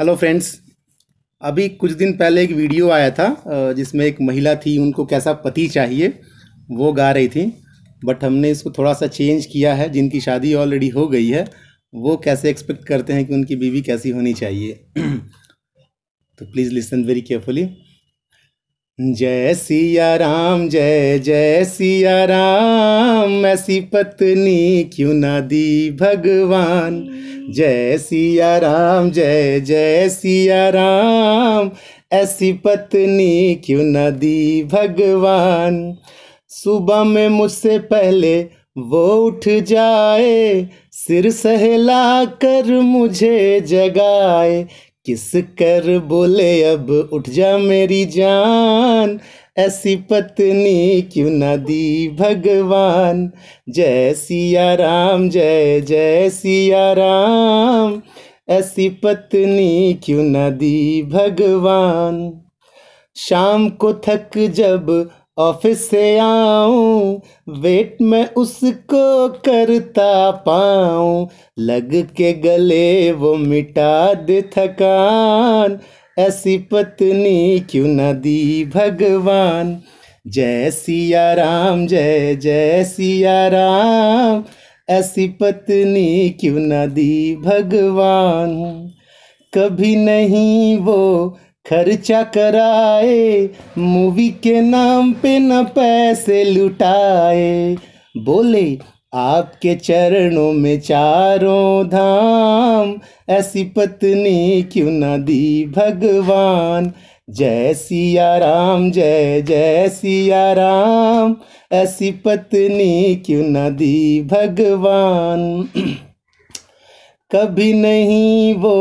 hello friends अभी कुछ दिन पहले एक वीडियो आया था जिसमें एक महिला थी उनको कैसा पति चाहिए वो गा रही थी बट हमने इसको थोड़ा सा चेंज किया है जिनकी शादी ऑलरेडी हो गई है वो कैसे एक्सपेक्ट करते हैं कि उनकी बीवी कैसी होनी चाहिए तो प्लीज़ लिसन वेरी केयरफुली जय सिया राम जय जय सिया राम ऐसी पत्नी क्यों ना दी भगवान जय सिया राम जय जय सिया राम ऐसी पत्नी क्यों ना दी भगवान सुबह में मुझसे पहले वो उठ जाए सिर सहला कर मुझे जगाए किस कर बोले अब उठ जा मेरी जान ऐसी पत्नी क्यों ना दी भगवान जय सिया राम जय जय सिया राम ऐसी पत्नी क्यों ना दी भगवान शाम को थक जब ऑफिस से आऊं वेट मैं उसको करता पाऊं लग के गले वो मिटा दे थकान ऐसी पत्नी क्यों न दी भगवान जय सिया राम जय जय सिया राम ऐसी पत्नी क्यों न दी भगवान कभी नहीं वो खर्चा कराए मूवी के नाम पे न पैसे लुटाए बोले आपके चरणों में चारों धाम ऐसी पत्नी क्यों न दी भगवान जय सिया राम जय जय सिया राम ऐसी पत्नी क्यों न दी भगवान कभी नहीं वो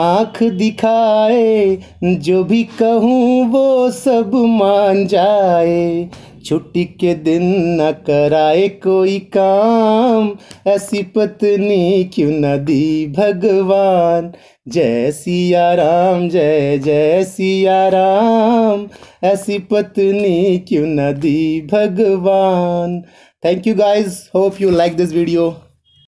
आंख दिखाए जो भी कहूँ वो सब मान जाए छुट्टी के दिन न कराए कोई काम ऐसी पत्नी क्यों न दी भगवान जय सिया राम जय जय सिया राम ऐसी पत्नी क्यों न दी भगवान thank you guys hope you like this video